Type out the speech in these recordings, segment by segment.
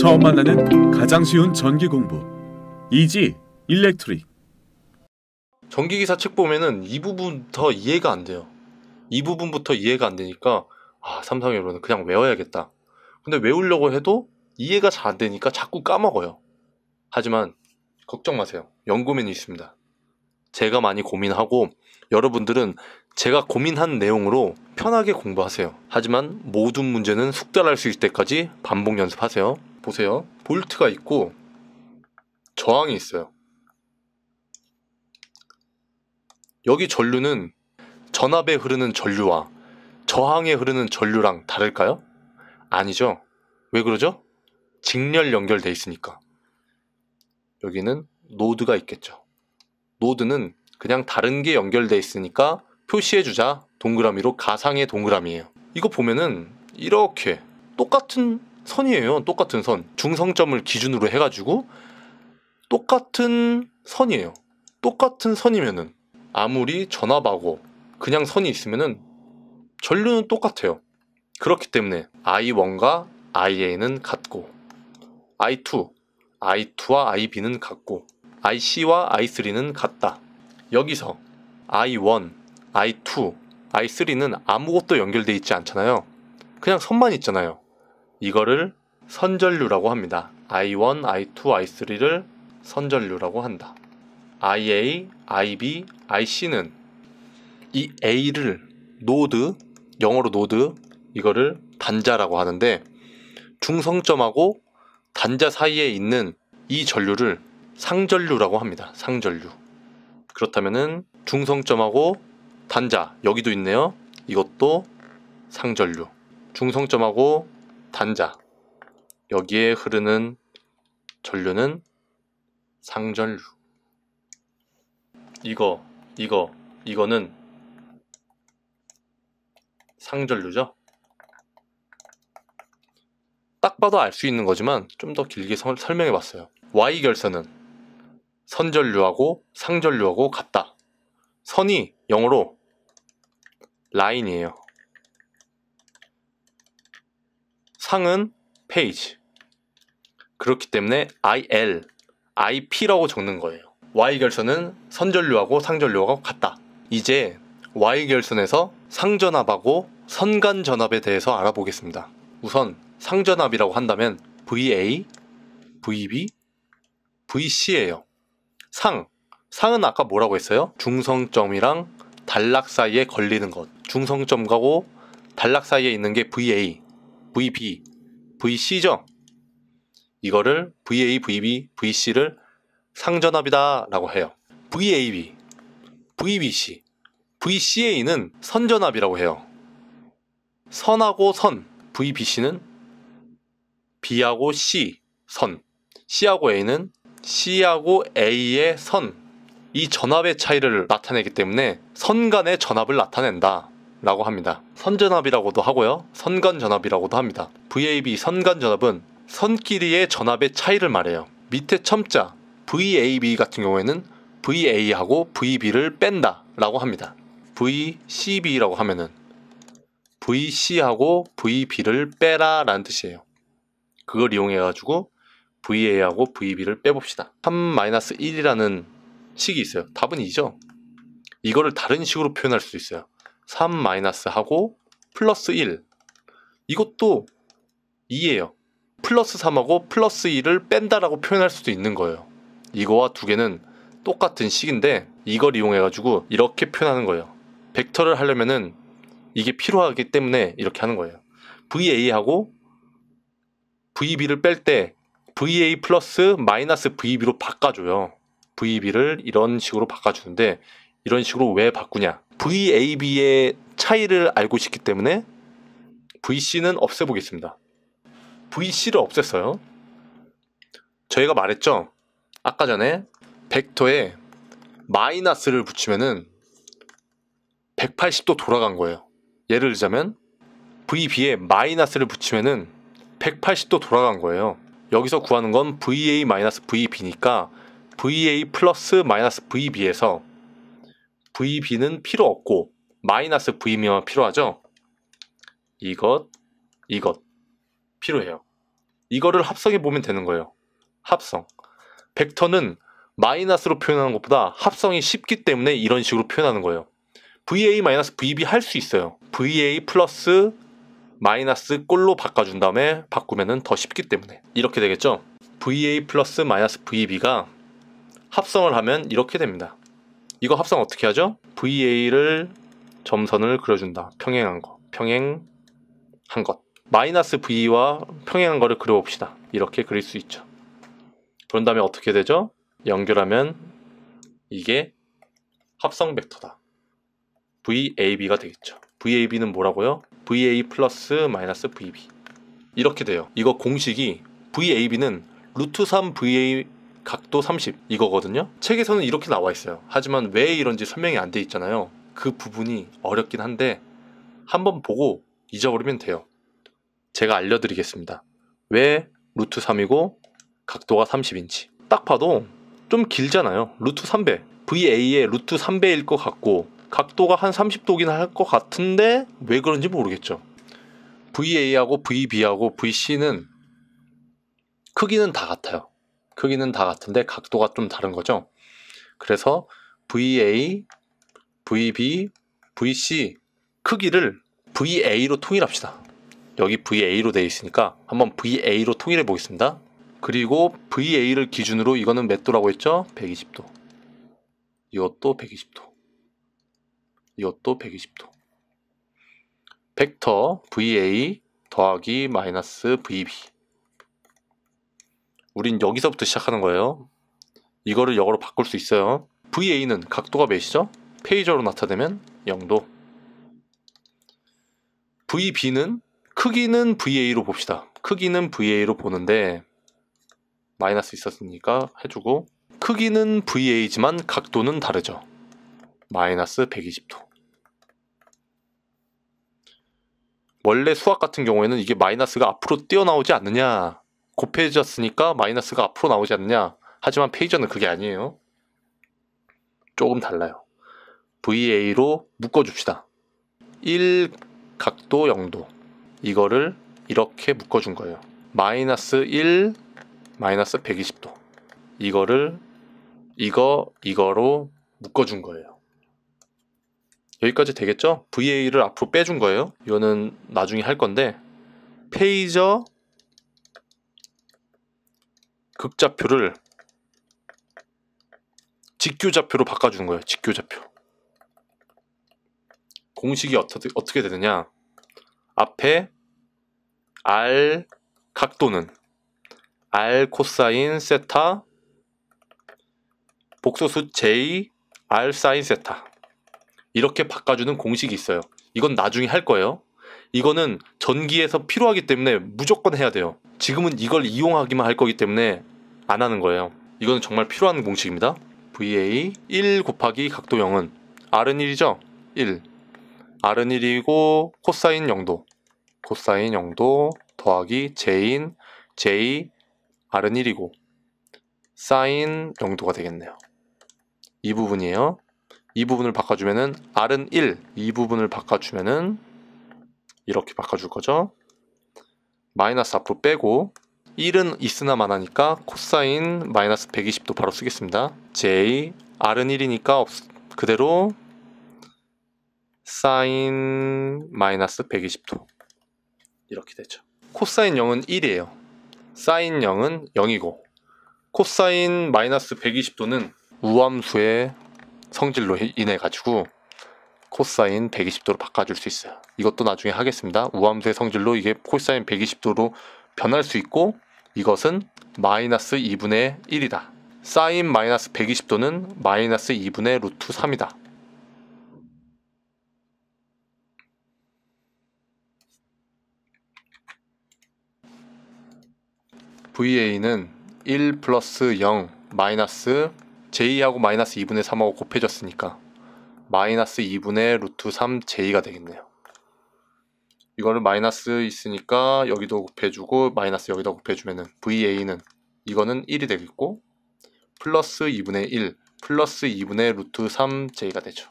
처음 만나는 가장 쉬운 전기 공부 이지 일렉트릭 전기기사 책 보면은 이 부분부터 이해가 안 돼요 이 부분부터 이해가 안 되니까 아 삼성이로는 그냥 외워야겠다 근데 외우려고 해도 이해가 잘 안 되니까 자꾸 까먹어요 하지만 걱정 마세요 연구맨이 있습니다 제가 많이 고민하고 여러분들은 제가 고민한 내용으로 편하게 공부하세요. 하지만 모든 문제는 숙달할 수 있을 때까지 반복 연습하세요. 보세요. 볼트가 있고 저항이 있어요. 여기 전류는 전압에 흐르는 전류와 저항에 흐르는 전류랑 다를까요? 아니죠. 왜 그러죠? 직렬 연결돼 있으니까. 여기는 노드가 있겠죠. 노드는 그냥 다른 게 연결돼 있으니까 표시해주자 동그라미로 가상의 동그라미예요. 이거 보면은 이렇게 똑같은 선이에요. 똑같은 선. 중성점을 기준으로 해가지고 똑같은 선이에요. 똑같은 선이면은 아무리 전압하고 그냥 선이 있으면은 전류는 똑같아요. 그렇기 때문에 I1과 IA는 같고 I2, I2와 IB는 같고 IC와 I3는 같다. 여기서 I1, I2, I3는 아무것도 연결돼 있지 않잖아요. 그냥 선만 있잖아요. 이거를 선전류라고 합니다. I1, I2, I3를 선전류라고 한다. IA, IB, IC는 이 A를 노드, 영어로 노드, 이거를 단자라고 하는데 중성점하고 단자 사이에 있는 이 전류를 상전류라고 합니다. 상전류. 그렇다면 중성점하고 단자 여기도 있네요. 이것도 상전류. 중성점하고 단자 여기에 흐르는 전류는 상전류 이거 이거 이거는 상전류죠 딱 봐도 알 수 있는 거지만 좀 더 길게 설명해 봤어요 Y 결선은 선전류하고 상전류하고 같다 선이 영어로 라인이에요 상은 페이지. 그렇기 때문에 IL, IP라고 적는 거예요. Y결선은 선전류하고 상전류하고 같다. 이제 Y결선에서 상전압하고 선간전압에 대해서 알아보겠습니다. 우선 상전압이라고 한다면 VA, VB, VC예요. 상. 상은 아까 뭐라고 했어요? 중성점이랑 단락 사이에 걸리는 것. 중성점가고 단락 사이에 있는 게 VA. VB, VC죠? 이거를 VA, VB, VC를 상전압이다 라고 해요. VAB, VBC, VCA는 선전압이라고 해요. 선하고 선, VBC는 B하고 C, 선, C하고 A는 C하고 A의 선, 이 전압의 차이를 나타내기 때문에 선 간의 전압을 나타낸다. 라고 합니다. 선전압이라고도 하고요. 선간전압이라고도 합니다. VAB 선간전압은 선끼리의 전압의 차이를 말해요. 밑에 첨자 VAB 같은 경우에는 VA하고 VB를 뺀다 라고 합니다. VCB라고 하면은 VC하고 VB를 빼라 라는 뜻이에요. 그걸 이용해가지고 VA하고 VB를 빼봅시다. 3-1이라는 식이 있어요. 답은 2죠. 이거를 다른 식으로 표현할 수 있어요. 3 마이너스 하고 플러스 1 이것도 2예요. 플러스 3하고 플러스 1을 뺀다라고 표현할 수도 있는 거예요. 이거와 두 개는 똑같은 식인데 이걸 이용해 가지고 이렇게 표현하는 거예요. 벡터를 하려면은 이게 필요하기 때문에 이렇게 하는 거예요. VA하고 VB를 뺄 때 VA 플러스 마이너스 VB로 바꿔줘요. VB를 이런 식으로 바꿔주는데 이런 식으로 왜 바꾸냐? VAB의 차이를 알고 싶기 때문에 VC는 없애보겠습니다. VC를 없앴어요. 저희가 말했죠? 아까 전에 벡터에 마이너스를 붙이면은 180도 돌아간 거예요. 예를 들자면 VB에 마이너스를 붙이면은 180도 돌아간 거예요. 여기서 구하는 건 VA 마이너스 VB니까 VA 플러스 마이너스 VB에서 VB는 필요 없고 마이너스 V미만 필요하죠. 이것, 이것 필요해요. 이거를 합성해 보면 되는 거예요. 합성. 벡터는 마이너스로 표현하는 것보다 합성이 쉽기 때문에 이런 식으로 표현하는 거예요. VA VB 할 수 있어요. VA 플러스 마이너스 꼴로 바꿔준 다음에 바꾸면 더 쉽기 때문에 이렇게 되겠죠. VA 플러스 마이너스 VB가 합성을 하면 이렇게 됩니다. 이거 합성 어떻게 하죠? VA를 점선을 그려준다. 평행한 거. 평행한 것. 마이너스 V와 평행한 거를 그려봅시다. 이렇게 그릴 수 있죠. 그런 다음에 어떻게 되죠? 연결하면 이게 합성 벡터다. VAB가 되겠죠. VAB는 뭐라고요? VA 플러스 마이너스 VB. 이렇게 돼요. 이거 공식이 VAB는 루트 3 VA 각도 30 이거거든요. 책에서는 이렇게 나와 있어요. 하지만 왜 이런지 설명이 안 돼 있잖아요. 그 부분이 어렵긴 한데 한번 보고 잊어버리면 돼요. 제가 알려드리겠습니다. 왜 루트 3이고 각도가 30인치. 딱 봐도 좀 길잖아요. 루트 3배. VA의 루트 3배일 것 같고 각도가 한 30도긴 할 것 같은데 왜 그런지 모르겠죠. VA하고 VB하고 VC는 크기는 다 같아요. 크기는 다 같은데 각도가 좀 다른 거죠. 그래서 VA, VB, VC 크기를 VA로 통일합시다. 여기 VA로 되어 있으니까 한번 VA로 통일해 보겠습니다. 그리고 VA를 기준으로 이거는 몇 도라고 했죠? 120도. 이것도 120도. 이것도 120도. 벡터 VA 더하기 마이너스 VB. 우린 여기서부터 시작하는 거예요. 이거를 역으로 바꿀 수 있어요. VA는 각도가 몇이죠? 페이저로 나타내면 0도. VB는 크기는 VA로 봅시다. 크기는 VA로 보는데 마이너스 있었으니까 해주고 크기는 VA지만 각도는 다르죠. 마이너스 120도. 원래 수학 같은 경우에는 이게 마이너스가 앞으로 뛰어나오지 않느냐 곱해졌으니까 마이너스가 앞으로 나오지 않느냐. 하지만 페이저는 그게 아니에요. 조금 달라요. VA로 묶어줍시다. 1 각도 0도. 이거를 이렇게 묶어준 거예요. 마이너스 1, 마이너스 120도. 이거를 이거, 이거로 묶어준 거예요. 여기까지 되겠죠? VA를 앞으로 빼준 거예요. 이거는 나중에 할 건데 페이저 극좌표를 직교좌표로 바꿔주는 거예요. 직교좌표. 공식이 어떻게, 어떻게 되느냐. 앞에 R 각도는 R 코사인 세타 복소수 J R 사인 세타 이렇게 바꿔주는 공식이 있어요. 이건 나중에 할 거예요. 이거는 전기에서 필요하기 때문에 무조건 해야 돼요. 지금은 이걸 이용하기만 할 거기 때문에 안 하는 거예요. 이거는 정말 필요한 공식입니다. VA 1 곱하기 각도 0은 R은 1이죠? 1. R은 1이고 코사인 0도. 코사인 0도 더하기 J인 J R은 1이고 사인 0도가 되겠네요. 이 부분이에요. 이 부분을 바꿔주면은 R은 1, 이 부분을 바꿔주면은 이렇게 바꿔줄 거죠. 마이너스 앞으로 빼고 1은 있으나만 하니까 코사인 마이너스 120도 바로 쓰겠습니다. J, R은 1이니까 그대로 사인 마이너스 120도 이렇게 되죠. 코사인 0은 1이에요. 사인 0은 0이고 코사인 마이너스 120도는 우함수의 성질로 인해 가지고 코사인 120도로 바꿔줄 수 있어요. 이것도 나중에 하겠습니다. 우함수의 성질로 이게 코사인 120도로 변할 수 있고 이것은 마이너스 2분의 1이다. 사인 마이너스 120도는 마이너스 2분의 루트 3이다. VA는 1 플러스 0 마이너스 J하고 마이너스 2분의 3하고 곱해졌으니까 마이너스 2분의 루트 3제이가 되겠네요. 이거를 마이너스 있으니까 여기도 곱해주고 마이너스 여기다 곱해주면은 VA는 이거는 1이 되겠고 플러스 2분의 1 플러스 2분의 루트 3제이가 되죠.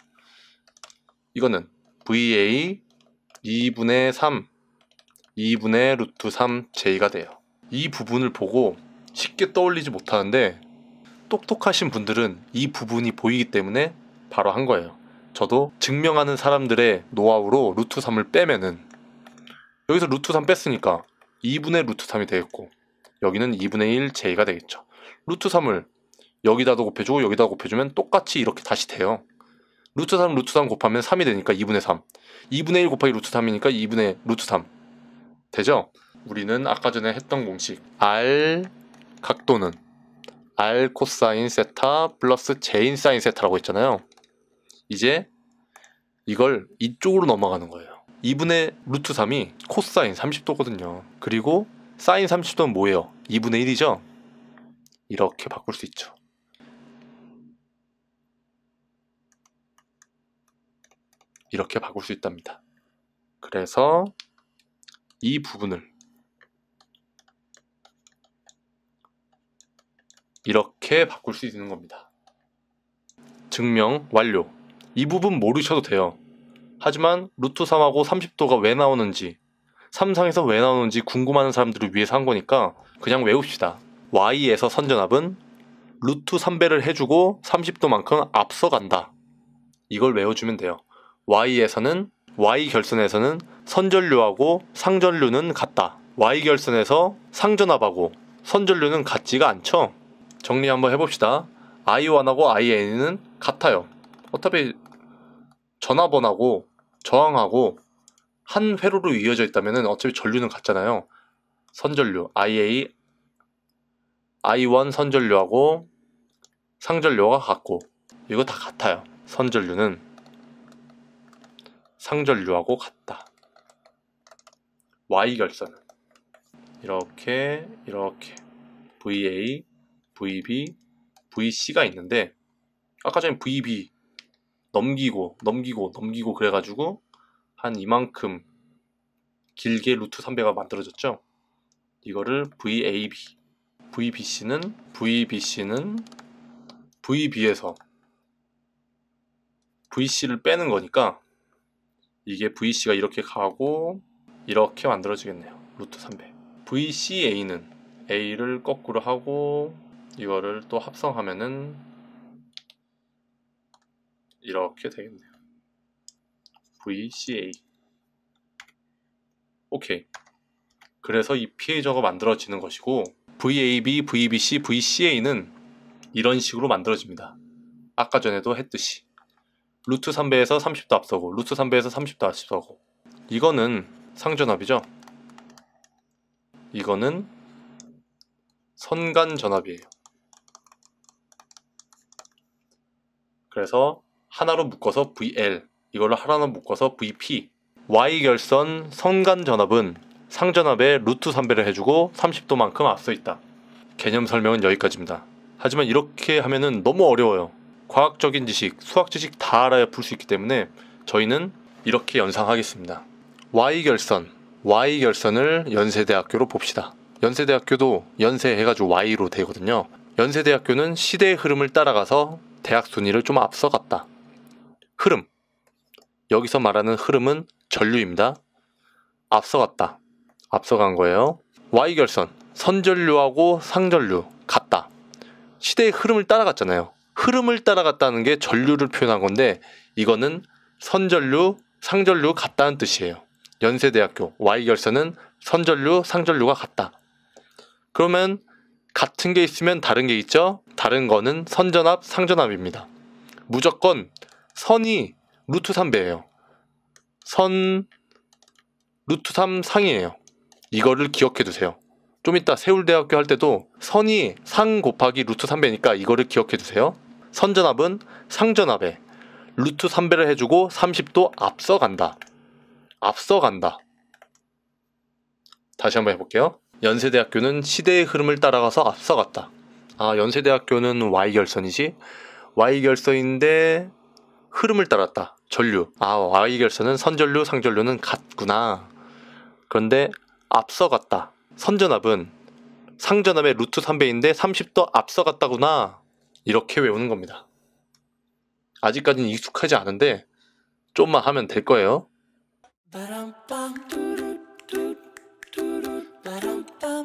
이거는 VA 2분의 3 2분의 루트 3제이가 돼요. 이 부분을 보고 쉽게 떠올리지 못하는데 똑똑하신 분들은 이 부분이 보이기 때문에 바로 한 거예요. 저도 증명하는 사람들의 노하우로 루트 3을 빼면은 여기서 루트 3 뺐으니까 2분의 루트 3이 되겠고 여기는 2분의 1제이가 되겠죠. 루트 3을 여기다도 곱해주고 여기다 곱해주면 똑같이 이렇게 다시 돼요. 루트 3 루트 3 곱하면 3이 되니까 2분의 3 2분의 1 곱하기 루트 3이니까 2분의 루트 3 되죠? 우리는 아까 전에 했던 공식 r 각도는 r 코사인 세타 플러스 제인 사인 세타라고 했잖아요. 이제 이걸 이쪽으로 넘어가는 거예요. 2분의 루트 3이 코사인 30도거든요. 그리고 사인 30도는 뭐예요? 2분의 1이죠? 이렇게 바꿀 수 있죠. 이렇게 바꿀 수 있답니다. 그래서 이 부분을 이렇게 바꿀 수 있는 겁니다. 증명 완료. 이 부분 모르셔도 돼요. 하지만 루트 3하고 30도가 왜 나오는지, 3상에서 왜 나오는지 궁금하는 사람들을 위해서 한 거니까 그냥 외웁시다. Y에서 선전압은 루트 3배를 해주고 30도만큼 앞서간다. 이걸 외워주면 돼요. Y에서는 Y 결선에서는 선전류하고 상전류는 같다. Y 결선에서 상전압하고 선전류는 같지가 않죠? 정리 한번 해봅시다. I1하고 IN은 같아요. 어차피 전화번하고 호 저항하고 한 회로로 이어져 있다면 어차피 전류는 같잖아요. 선전류 IA I1 선전류하고 상전류가 같고 이거 다 같아요. 선전류는 상전류하고 같다. Y 결선은 이렇게 이렇게 VA, VB, VC가 있는데 아까 전에 VB 넘기고 넘기고 넘기고 그래가지고 한 이만큼 길게 루트 3배가 만들어졌죠. 이거를 VAB, VBC는 VBC는 VB에서 VC를 빼는 거니까 이게 VC가 이렇게 가고 이렇게 만들어지겠네요. 루트 3배. VCA는 A를 거꾸로 하고 이거를 또 합성하면은 이렇게 되겠네요. VCA 오케이 그래서 이피해저가 만들어지는 것이고 VAB, VBC, VCA는 이런 식으로 만들어집니다. 아까 전에도 했듯이 루트 3배에서 30도 앞서고 루트 3배에서 30도 앞서고 이거는 상전압이죠. 이거는 선간전압이에요. 그래서 하나로 묶어서 VL, 이걸로 하나로 묶어서 VP. Y결선 선간 전압은 상전압에 루트 삼배를 해주고 30도만큼 앞서 있다. 개념 설명은 여기까지입니다. 하지만 이렇게 하면은 너무 어려워요. 과학적인 지식, 수학 지식 다 알아야 풀 수 있기 때문에 저희는 이렇게 연상하겠습니다. Y결선, Y결선을 연세대학교로 봅시다. 연세대학교도 연세해가지고 Y로 되거든요. 연세대학교는 시대의 흐름을 따라가서 대학 순위를 좀 앞서갔다. 흐름. 여기서 말하는 흐름은 전류입니다. 앞서갔다. 앞서간 거예요. Y결선. 선전류하고 상전류. 같다. 시대의 흐름을 따라갔잖아요. 흐름을 따라갔다는 게 전류를 표현한 건데 이거는 선전류, 상전류 같다는 뜻이에요. 연세대학교 Y결선은 선전류, 상전류가 같다. 그러면 같은 게 있으면 다른 게 있죠? 다른 거는 선전압, 상전압입니다. 무조건 선이 루트 3배예요. 선 루트 3 상이에요. 이거를 기억해 두세요. 좀 이따 세울대학교 할 때도 선이 상 곱하기 루트 3배니까 이거를 기억해 두세요. 선전압은 상전압에 루트 3배를 해주고 30도 앞서간다. 앞서간다. 다시 한번 해볼게요. 연세대학교는 시대의 흐름을 따라가서 앞서갔다. 아, 연세대학교는 Y결선이지? Y결선인데 흐름을 따랐다. 전류. 아, Y 결선은 선전류, 상전류는 같구나. 그런데 앞서갔다. 선전압은 상전압의 루트 3배인데 30도 앞서갔다구나. 이렇게 외우는 겁니다. 아직까지는 익숙하지 않은데 좀만 하면 될 거예요. 바람빵, 두루, 두루, 두루, 바람빵.